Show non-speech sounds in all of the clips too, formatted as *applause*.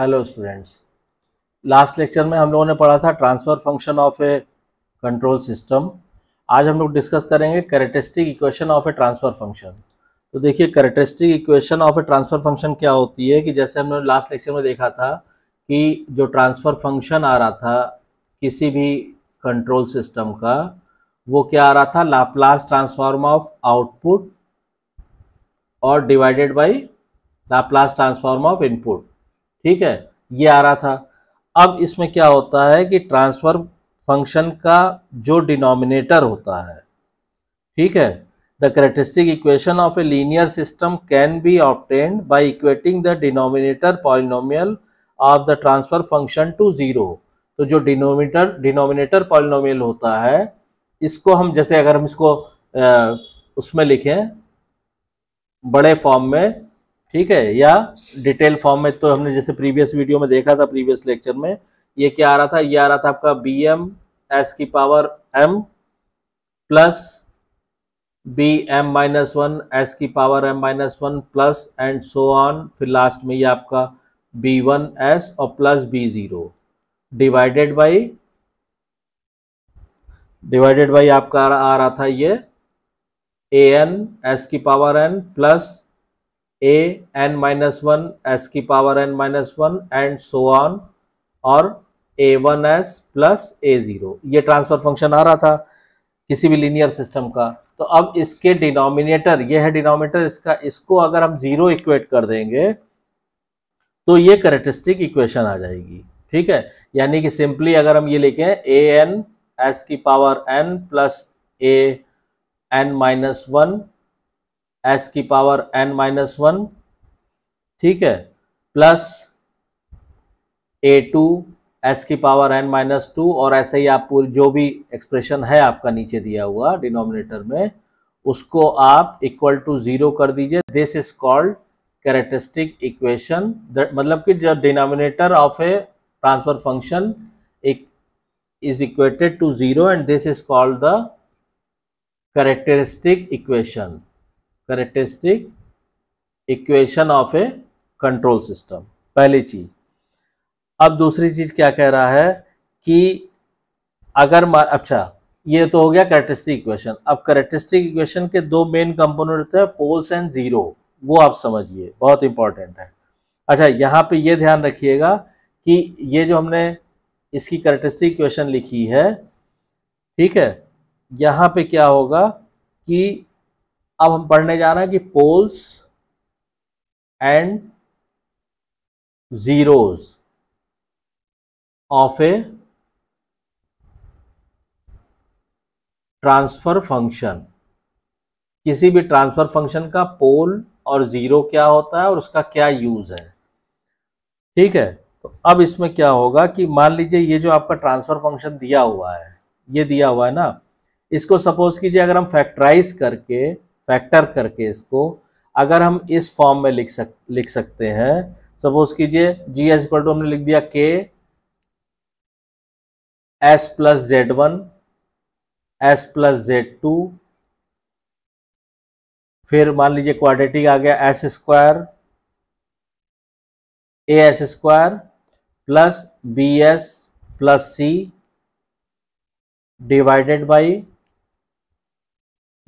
hello students last lecture में हम लोगों ने पढ़ा था transfer function of a control system आज हम लोग डिस्कस करेंगे characteristic equation of a transfer function तो देखिए characteristic equation of a transfer function क्या होती है कि जैसे हमने लास्ट लेक्चर में देखा था कि जो ट्रांसफर फंक्शन आ रहा था किसी भी कंट्रोल सिस्टम का वो क्या आ रहा था लाप्लास ट्रांसफॉर्म ऑफ आउटपुट और divided by Laplace transform of input ठीक है ये आ रहा था अब इसमें क्या होता है कि ट्रांसफर फंक्शन का जो डिनोमिनेटर होता है ठीक है the characteristic equation of a linear system can be obtained by equating the denominator polynomial of the transfer function to zero तो जो डिनोमिनेटर डिनोमिनेटर पॉलिनोमियल होता है इसको हम जैसे अगर हम इसको उसमें लिखें बड़े फॉर्म में ठीक है या डिटेल फॉर्म में तो हमने जैसे प्रीवियस वीडियो में देखा था प्रीवियस लेक्चर में ये क्या आ रहा था ये आ रहा था आपका बी एम एस की power M plus B M minus one S की power M minus one plus and so on फिर लास्ट में ये आपका बी वन एस और plus B zero divided by divided by आपका आ रहा था ये ए एन एस की power N plus A N minus one S की power N minus one and so on और A one S plus A zero ये transfer function आ रहा था किसी भी लीनियर सिस्टम का तो अब इसके डिनोमिनेटर ये है डिनोमिनेटर इसका इसको अगर हम ज़ीरो इक्वेट कर देंगे तो ये करेक्टरिस्टिक इक्वेशन आ जाएगी ठीक है यानी कि सिंपली अगर हम ये लिखें ए एन एस की power N plus A N minus one S की पावर एन माइनस वन ठीक है प्लस ए टू एस की पावर एन माइनस टू और ऐसे ही आप पूरी जो भी एक्सप्रेशन है आपका नीचे दिया हुआ डिनोमिनेटर में उसको आप इक्वल टू जीरो कर दीजिए this is called characteristic equation मतलब कि जो denominator of a transfer function is equated to zero and this is called the characteristic equation characteristic equation of a control system पहली चीज अब दूसरी चीज क्या कह रहा है कि अगर अच्छा ये तो हो गया करेक्टरिस्टिक इक्वेशन अब करेक्टरिस्टिक इक्वेशन के दो मेन कंपोनेंट होते हैं पोल्स एंड जीरो वो आप समझिए बहुत इंपॉर्टेंट है अच्छा यहाँ पे ये ध्यान रखिएगा कि ये जो हमने इसकी करेक्टरिस्टिक इक्वेशन लिखी है ठीक है यहाँ पे क्या होगा कि अब हम पढ़ने जा रहे हैं कि poles and zeros of a transfer function किसी भी ट्रांसफर फंक्शन का पोल और जीरो क्या होता है और उसका क्या यूज है ठीक है तो अब इसमें क्या होगा कि मान लीजिए ये जो आपका ट्रांसफर फंक्शन दिया हुआ है ये दिया हुआ है ना इसको सपोज कीजिए अगर हम फैक्टराइज करके फैक्टर करके इसको अगर हम इस फॉर्म में लिख सक लिख सकते हैं सपोज कीजिए जी एस इक्वल टू हमने लिख दिया K S plus Z one S plus Z two फिर मान लीजिए क्वाड्रेटिक आ गया S square A S square plus B S plus C divided by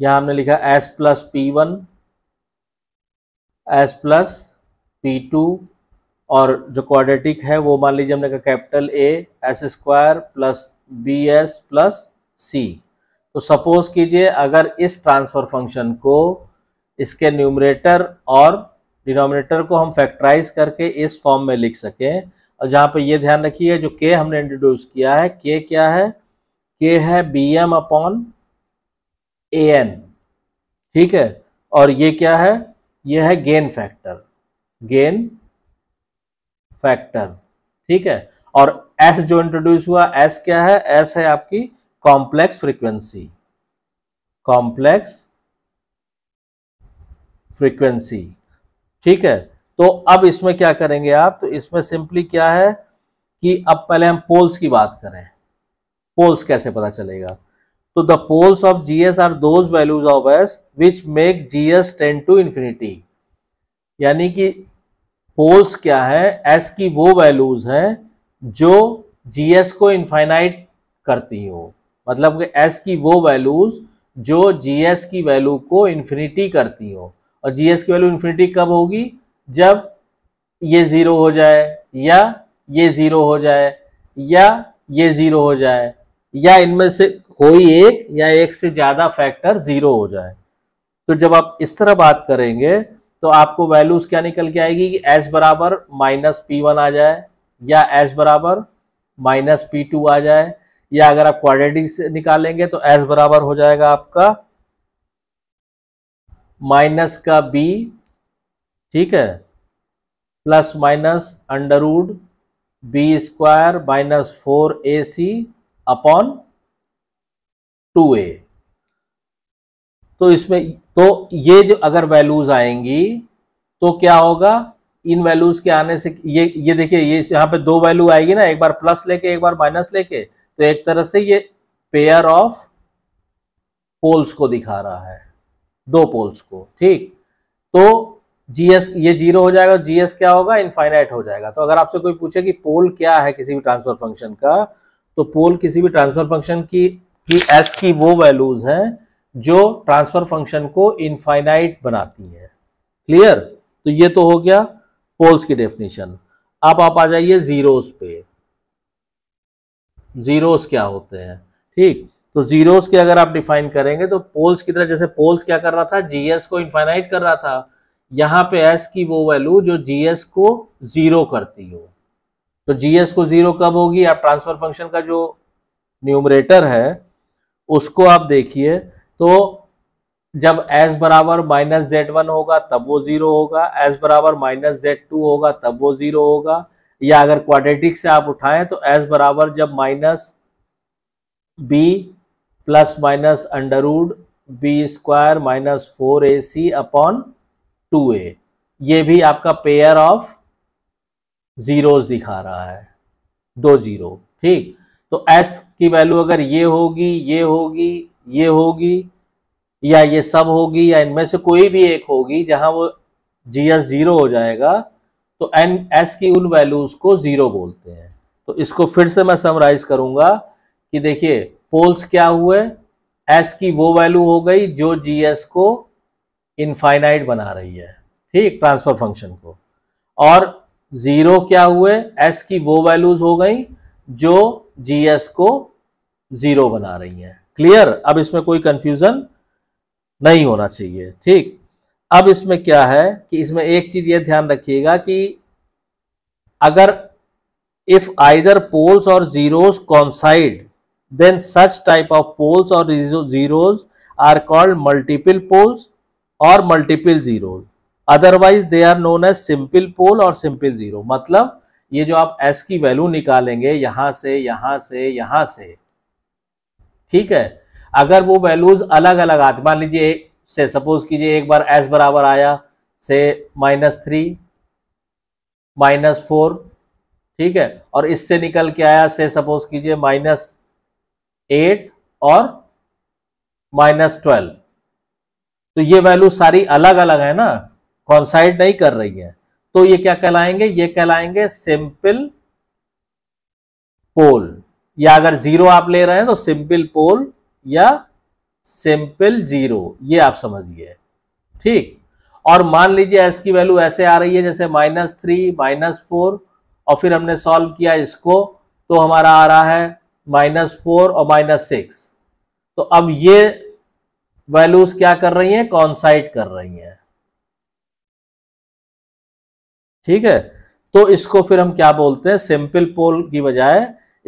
यहाँ हमने लिखा S plus P one S plus P two और जो क्वाड्रेटिक है वो मान लीजिए हमने कहा capital A S square plus B S plus C तो सपोज कीजिए अगर इस ट्रांसफर फंक्शन को इसके न्यूमरेटर और डिनोमिनेटर को हम फैक्टराइज करके इस फॉर्म में लिख सकें और जहाँ पे ये ध्यान रखिए जो के हमने इंट्रोड्यूस किया है के क्या है के है B M upon A N ठीक है और ये क्या है ये है गेन फैक्टर गेन फैक्टर ठीक है और एस जो इंट्रोड्यूस हुआ एस क्या है एस है आपकी कॉम्प्लेक्स फ्रीक्वेंसी कॉम्प्लेक्स फ्रीक्वेंसी ठीक है तो अब इसमें क्या करेंगे आप तो इसमें सिंपली क्या है कि अब पहले हम पोल्स की बात करें पोल्स कैसे पता चलेगा तो the poles of G S are those values of S which make G S tend to infinity यानी कि पोल्स क्या है एस की वो वैल्यूज हैं जो जी एस को इनफाइनाइट करती हो मतलब कि एस की वो वैल्यूज जो जी एस की वैल्यू को इन्फिनिटी करती हो और जी एस की वैल्यू इन्फिनिटी कब होगी जब ये ज़ीरो हो जाए या ये ज़ीरो हो जाए या ये ज़ीरो हो जाए या इनमें से कोई एक या एक से ज्यादा फैक्टर जीरो हो जाए तो जब आप इस तरह बात करेंगे तो आपको वैल्यूज क्या निकल के आएगी कि एस बराबर माइनस पी वन आ जाए या एस बराबर माइनस पी टू आ जाए या अगर आप से निकालेंगे तो एस बराबर हो जाएगा आपका माइनस का बी ठीक है plus minus under root B square minus four A C upon two A तो इसमें तो ये जो अगर वैल्यूज आएंगी तो क्या होगा इन वैल्यूज के आने से ये ये देखिए ये यहां पे दो वैल्यू आएगी ना एक बार प्लस लेके एक बार माइनस लेके तो एक तरह से ये पेयर ऑफ पोल्स को दिखा रहा है दो पोल्स को ठीक तो जीएस ये जीरो हो जाएगा जीएस क्या होगा इनफाइनाइट हो जाएगा तो अगर आपसे कोई पूछे कि पोल क्या है किसी भी ट्रांसफर फंक्शन का तो पोल किसी भी ट्रांसफर फंक्शन की कि एस की वो वैल्यूज हैं जो ट्रांसफर फंक्शन को इनफाइनाइट बनाती हैं क्लियर तो ये तो हो गया पोल्स की डेफिनेशन अब आप आ जाइए जीरोस पे जीरोस क्या होते हैं ठीक तो जीरोस के अगर आप डिफाइन करेंगे तो पोल्स की तरह जैसे पोल्स क्या कर रहा था जीएस को इनफाइनाइट कर रहा था यहां पे एस की वो वैल्यू जो जीएस को जीरो करती हो तो जीएस को जीरो कब होगी आप ट्रांसफर फंक्शन का जो न्यूमरेटर है उसको आप देखिए तो जब s बराबर माइनस जेड वन होगा तब वो जीरो होगा s बराबर माइनस जेड टू होगा तब वो जीरो होगा या अगर क्वाड्रेटिक से आप उठाएं तो s बराबर जब minus B plus minus under root B square minus four A C upon two A ये भी आपका पेयर ऑफ जीरोस दिखा रहा है दो जीरो ठीक तो एस की वैल्यू अगर ये होगी ये होगी ये होगी या ये सब होगी या इनमें से कोई भी एक होगी जहां वो जी एस जीरो हो जाएगा तो एन एस की उन वैल्यूज को जीरो बोलते हैं तो इसको फिर से मैं समराइज करूंगा कि देखिए पोल्स क्या हुए एस की वो वैल्यू हो गई जो जी एस को इनफाइनाइट बना रही है ठीक ट्रांसफर फंक्शन को और जीरो क्या हुए एस की वो वैल्यूज हो गई जो जीएस को जीरो बना रही हैं क्लियर अब इसमें कोई कंफ्यूजन नहीं होना चाहिए ठीक अब इसमें क्या है कि इसमें एक चीज यह ध्यान रखिएगा कि अगर इफ आइदर पोल्स और zeros coincide then such type of poles और zeros are called multiple poles और multiple zeros otherwise they are known as simple pole और सिंपल जीरो मतलब ये जो आप एस की वैल्यू निकालेंगे यहां से यहां से यहां से ठीक है अगर वो वैल्यूज अलग अलग आते मान लीजिए से सपोज कीजिए एक बार एस बराबर आया से माइनस थ्री माइनस फोर ठीक है और इससे निकल के आया से सपोज कीजिए माइनस एट और माइनस ट्वेल्व तो ये वैल्यू सारी अलग अलग है ना कॉन्साइड नहीं कर रही है तो ये क्या कहलाएंगे ये कहलाएंगे सिंपल पोल या अगर जीरो आप ले रहे हैं तो सिंपल पोल या सिंपल जीरो ये आप समझिए ठीक और मान लीजिए एस की वैल्यू ऐसे आ रही है जैसे माइनस थ्री माइनस फोर और फिर हमने सॉल्व किया इसको तो हमारा आ रहा है माइनस फोर और माइनस सिक्स तो अब ये वैल्यूज क्या कर रही हैं कॉन्साइड कर रही हैं ठीक है तो इसको फिर हम क्या बोलते हैं सिंपल पोल की बजाय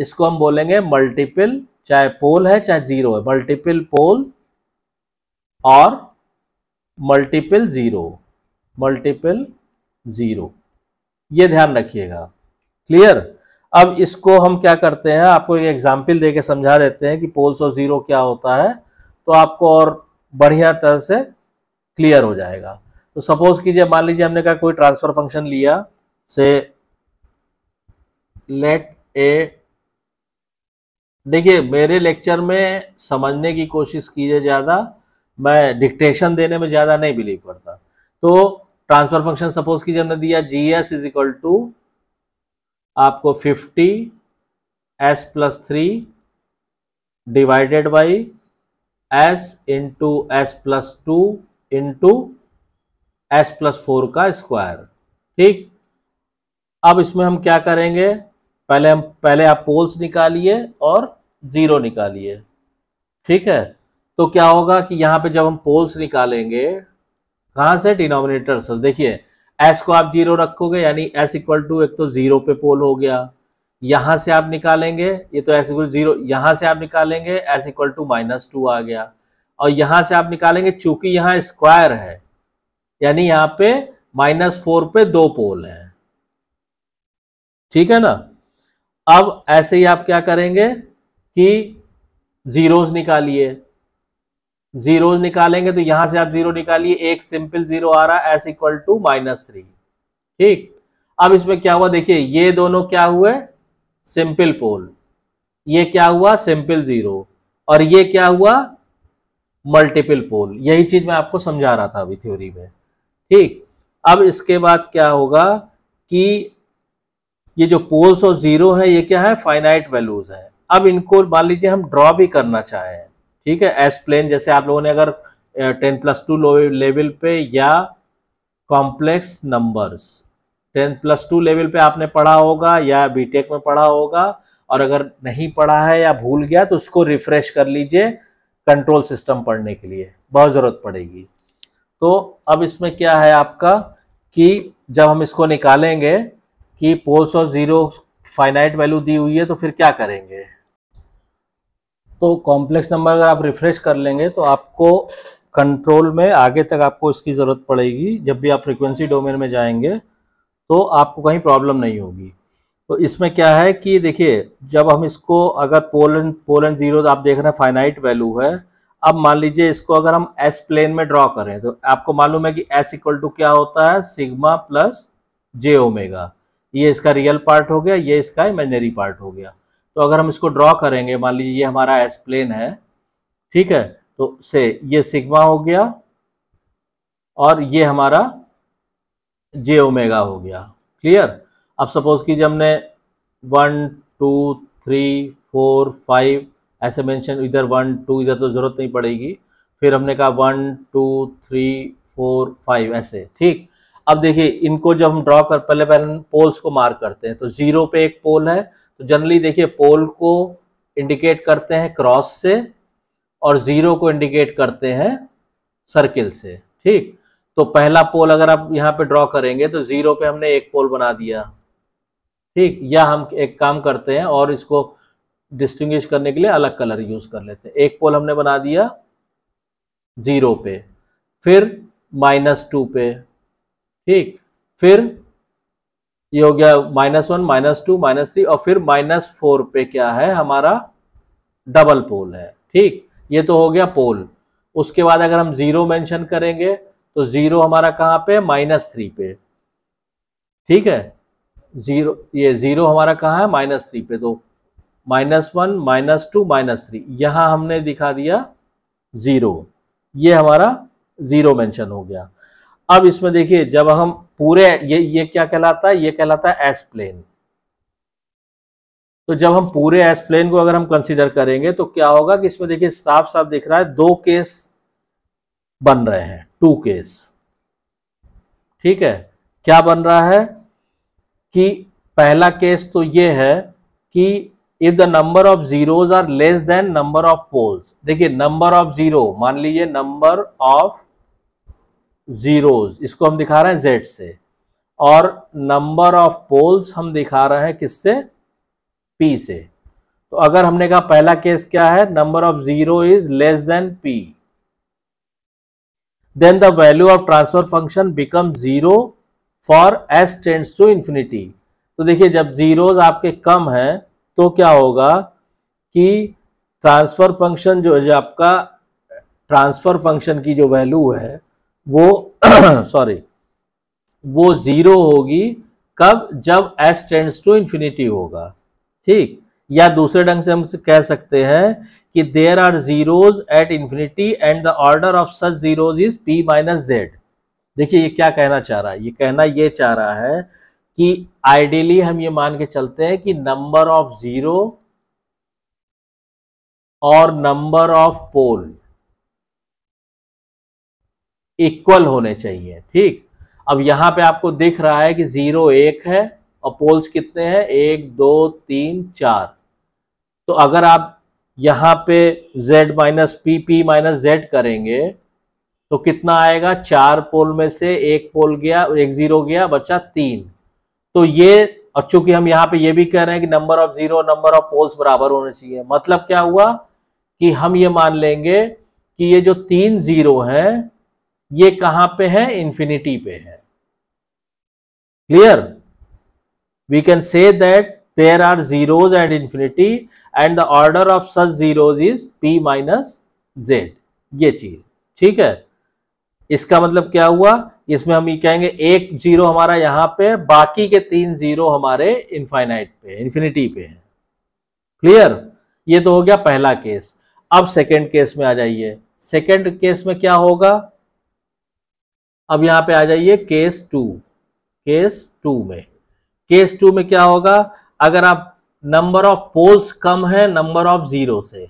इसको हम बोलेंगे मल्टीपल चाहे पोल है चाहे जीरो है मल्टीपल पोल और मल्टीपल जीरो मल्टीपल जीरो ये ध्यान रखिएगा क्लियर अब इसको हम क्या करते हैं आपको एक एग्जाम्पल देके समझा देते हैं कि पोल्स और जीरो क्या होता है तो आपको और बढ़िया तरह से क्लियर हो जाएगा तो सपोज कीजिए मान लीजिए हमने कहा कोई ट्रांसफर फंक्शन लिया से लेट ए देखिए मेरे लेक्चर में समझने की कोशिश कीजिए ज़्यादा मैं डिक्टेशन देने में ज़्यादा नहीं बिलीव करता तो ट्रांसफर फंक्शन सपोज कीजिए हमने दिया G S is equal to आपको fifty S plus three divided by S into S plus two into S plus four का स्क्वायर ठीक अब इसमें हम क्या करेंगे पहले हम पहले आप पोल्स निकालिए और जीरो निकालिए ठीक है तो क्या होगा कि यहां पे जब हम पोल्स निकालेंगे कहां से डिनोमिनेटर से देखिए एस को आप जीरो रखोगे यानी एस इक्वल टू एक तो जीरो पे पोल हो गया यहां से आप निकालेंगे ये तो एस इक्वल जीरो यहां से आप निकालेंगे S equal to minus two आ गया और यहां से आप निकालेंगे चूंकि यहां स्क्वायर है यानी यहां पे माइनस फोर पे दो पोल हैं ठीक है ना अब ऐसे ही आप क्या करेंगे कि जीरोज निकालिए जीरोज निकालेंगे तो यहां से आप जीरो निकालिए एक सिंपल जीरो आ रहा है S equal to minus three ठीक अब इसमें क्या हुआ देखिए ये दोनों क्या हुए सिंपल पोल ये क्या हुआ सिंपल जीरो और ये क्या हुआ मल्टीपल पोल यही चीज मैं आपको समझा रहा था अभी थ्योरी में ठीक अब इसके बाद क्या होगा कि ये जो पोल्स और जीरो है ये क्या है फाइनाइट वैल्यूज है अब इनको मान लीजिए हम ड्रॉ भी करना चाहें ठीक है एस प्लेन जैसे आप लोगों ने अगर टेन प्लस टू लेवल पे या complex numbers ten plus two level पे आपने पढ़ा होगा या बीटेक में पढ़ा होगा और अगर नहीं पढ़ा है या भूल गया तो उसको रिफ्रेश कर लीजिए कंट्रोल सिस्टम पढ़ने के लिए बहुत ज़रूरत पड़ेगी तो अब इसमें क्या है आपका कि जब हम इसको निकालेंगे कि पोल्स और जीरो फाइनाइट वैल्यू दी हुई है तो फिर क्या करेंगे तो कॉम्प्लेक्स नंबर अगर आप रिफ्रेश कर लेंगे तो आपको कंट्रोल में आगे तक आपको इसकी ज़रूरत पड़ेगी जब भी आप फ्रिक्वेंसी डोमेन में जाएंगे तो आपको कहीं प्रॉब्लम नहीं होगी तो इसमें क्या है कि देखिए जब हम इसको अगर पोल पोल एंड जीरो आप देख रहे हैं फाइनाइट वैल्यू है अब मान लीजिए इसको अगर हम एस प्लेन में ड्रॉ करें तो आपको मालूम है कि एस इक्वल टू क्या होता है सिग्मा प्लस जे ओमेगा ये इसका रियल पार्ट हो गया ये इसका इमेजनरी पार्ट हो गया तो अगर हम इसको ड्रॉ करेंगे मान लीजिए ये हमारा एस प्लेन है ठीक है तो से ये सिग्मा हो गया और ये हमारा जे ओमेगा हो गया क्लियर अब सपोज कीजिए हमने one two three four five ऐसे मेंशन इधर वन टू इधर तो ज़रूरत नहीं पड़ेगी फिर हमने कहा one two three four five ऐसे ठीक अब देखिए इनको जब हम ड्रॉ कर पहले पहले पोल्स को मार्क करते हैं तो ज़ीरो पे एक पोल है तो जनरली देखिए पोल को इंडिकेट करते हैं क्रॉस से और ज़ीरो को इंडिकेट करते हैं सर्किल से ठीक तो पहला पोल अगर आप यहाँ पे ड्रॉ करेंगे तो ज़ीरो पे हमने एक पोल बना दिया ठीक या हम एक काम करते हैं और इसको डिस्टिंग्विश करने के लिए अलग कलर यूज कर लेते हैं एक पोल हमने बना दिया जीरो पे फिर माइनस टू पे ठीक फिर ये हो गया minus one minus two minus three और फिर माइनस फोर पे क्या है हमारा डबल पोल है ठीक ये तो हो गया पोल उसके बाद अगर हम जीरो मेंशन करेंगे तो जीरो हमारा कहाँ पे माइनस थ्री पे ठीक है जीरो ये जीरो हमारा कहाँ है माइनस थ्री पे तो minus one minus two minus three यहां हमने दिखा दिया ज़ीरो ये हमारा ज़ीरो मेंशन हो गया अब इसमें देखिए जब हम पूरे ये ये क्या कहलाता है ये कहलाता है एस प्लेन तो जब हम पूरे एस प्लेन को अगर हम कंसीडर करेंगे तो क्या होगा कि इसमें देखिए साफ साफ दिख रहा है दो केस बन रहे हैं टू केस ठीक है क्या बन रहा है कि पहला केस तो ये है कि if the number of zeros are less than number of poles देखिए नंबर ऑफ जीरो मान लीजिए नंबर ऑफ जीरोज इसको हम दिखा रहे हैं जेड से और नंबर ऑफ पोल्स हम दिखा रहे हैं किससे पी से तो अगर हमने कहा पहला केस क्या है number of zero is less than P then the value of transfer function become zero for S tends to infinity तो देखिए जब जीरोज आपके कम हैं तो क्या होगा कि ट्रांसफर फंक्शन जो है आपका ट्रांसफर फंक्शन की जो वैल्यू है वो सॉरी *clears throat* वो जीरो होगी कब जब एस टेंड्स टू इंफिनिटी होगा ठीक या दूसरे ढंग से हम कह सकते हैं कि there are zeros at infinity and the order of such zeros is P minus Z देखिए ये क्या कहना चाह रहा है ये कहना ये चाह रहा है कि आइडियली हम ये मान के चलते हैं कि नंबर ऑफ जीरो और नंबर ऑफ पोल इक्वल होने चाहिए ठीक अब यहां पे आपको दिख रहा है कि जीरो एक है और पोल्स कितने हैं एक दो तीन चार तो अगर आप यहां पे z minus P P minus Z करेंगे तो कितना आएगा चार पोल में से एक पोल गया एक जीरो गया बचा तीन तो ये और चूंकि हम यहां पे ये भी कह रहे हैं कि number of zero number of poles बराबर होने चाहिए मतलब क्या हुआ कि हम ये मान लेंगे कि ये जो तीन जीरो है ये कहां पे है इंफिनिटी पे है clear we can say that there are zeros and infinity and the order of such zeros is P minus Z ये चीज ठीक है इसका मतलब क्या हुआ इसमें हम ये कहेंगे एक जीरो हमारा यहां पे बाकी के तीन जीरो हमारे इनफाइनाइट पे इन्फिनिटी पे है क्लियर ये तो हो गया पहला केस अब सेकेंड केस में आ जाइए सेकेंड केस में क्या होगा अब यहां पे आ जाइए केस टू केस टू में केस टू में क्या होगा अगर आप नंबर ऑफ पोल्स कम है नंबर ऑफ जीरो से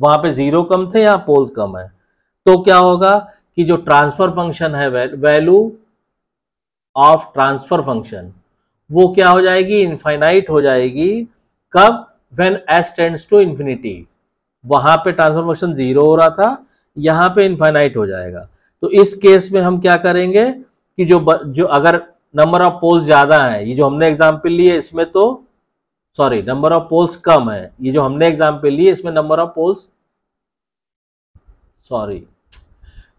वहां पे जीरो कम थे यहां पोल्स कम है तो क्या होगा कि जो ट्रांसफर फंक्शन है वैल्यू ऑफ ट्रांसफर फंक्शन वो क्या हो जाएगी इनफाइनाइट हो जाएगी कब when S tends to infinity वहां पे ट्रांसफर फंक्शन जीरो हो रहा था यहां पे इनफाइनाइट हो जाएगा तो इस केस में हम क्या करेंगे कि जो जो अगर नंबर ऑफ पोल्स ज्यादा हैं ये जो हमने एग्जाम्पल लिए इसमें तो सॉरी नंबर ऑफ पोल्स कम है ये जो हमने एग्जाम्पल लिए इसमें number of poles sorry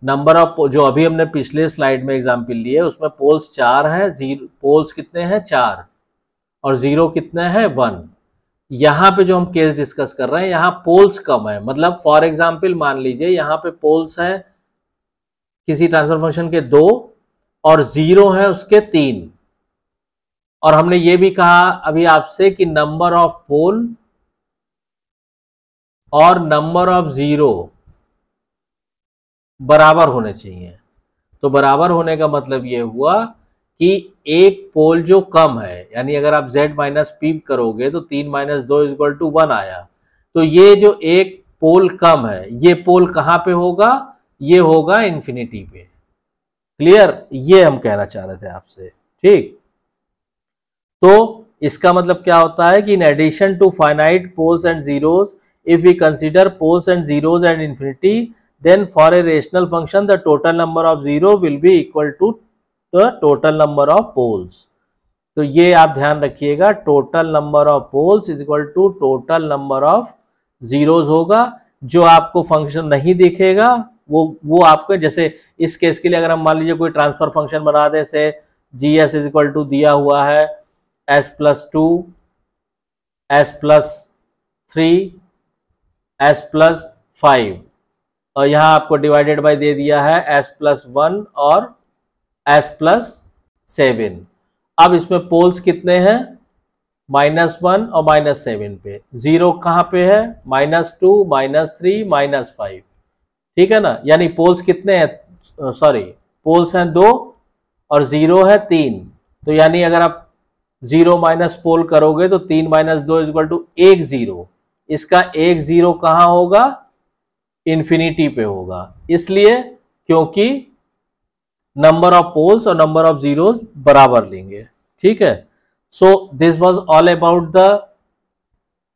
number of जो अभी हमने पिछले स्लाइड में एग्जाम्पल लिए उसमें पोल्स चार हैं जीरो पोल्स कितने हैं चार और जीरो कितने हैं वन यहाँ पे जो हम केस डिस्कस कर रहे हैं यहाँ पोल्स कम है मतलब फॉर एग्जाम्पल मान लीजिए यहाँ पे पोल्स है किसी ट्रांसफर फंक्शन के दो और जीरो हैं उसके तीन और हमने ये भी कहा अभी आपसे कि नंबर ऑफ पोल और नंबर ऑफ जीरो बराबर होने चाहिए तो बराबर होने का मतलब ये हुआ कि एक पोल जो कम है यानी अगर आप z माइनस पी करोगे तो तीन माइनस दो इजक्वल टू वन आया तो ये जो एक पोल कम है ये पोल कहाँ पे होगा ये होगा इन्फिनिटी पे क्लियर ये हम कहना चाह रहे थे आपसे ठीक तो इसका मतलब क्या होता है कि in addition to finite poles and zeros if we consider poles and zeros and infinity then for a rational function the total number of zero will be equal to the total number of poles तो ये आप ध्यान रखिएगा total number of poles is equal to total number of zeros होगा जो आपको function नहीं दिखेगा वो वो आपको जैसे इस केस के लिए अगर हम मान लीजिए कोई ट्रांसफर फंक्शन बना दे से G S is equal to दिया हुआ है S plus two S plus three S plus five और यहाँ आपको डिवाइडेड बाय दे दिया है एस प्लस वन और एस प्लस सेवन अब इसमें पोल्स कितने हैं माइनस वन और माइनस सेवन पे जीरो कहाँ पे है minus two minus three minus five ठीक है ना यानी पोल्स कितने हैं सॉरी uh, पोल्स हैं दो और जीरो है तीन तो यानी अगर आप जीरो माइनस पोल करोगे तो तीन माइनस दो इजक्वल टू एक जीरो इसका एक जीरो कहाँ होगा इन्फिनिटी पे होगा इसलिए क्योंकि नंबर ऑफ पोल्स और नंबर ऑफ जीरोस बराबर लेंगे ठीक है so this was all about the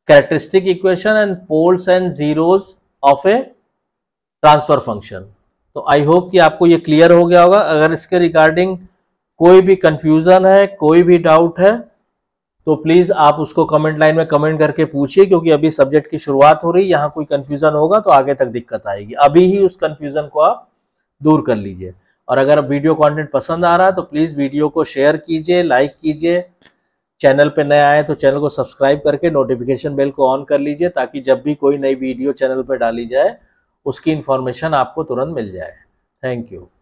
characteristic equation and poles and zeros of a transfer function तो आई होप कि आपको ये क्लियर हो गया होगा अगर इसके रिगार्डिंग कोई भी कंफ्यूजन है कोई भी डाउट है तो प्लीज आप उसको कमेंट लाइन में कमेंट करके पूछिए क्योंकि अभी सब्जेक्ट की शुरुआत हो रही है यहाँ कोई कंफ्यूजन होगा तो आगे तक दिक्कत आएगी अभी ही उस कंफ्यूजन को आप दूर कर लीजिए और अगर वीडियो कंटेंट पसंद आ रहा है तो प्लीज वीडियो को शेयर कीजिए लाइक कीजिए चैनल पे नए आए तो चैनल को सब्सक्राइब करके नोटिफिकेशन बेल को ऑन कर लीजिए ताकि जब भी कोई नई वीडियो चैनल पर डाली जाए उसकी इन्फॉर्मेशन आपको तुरंत मिल जाए थैंक यू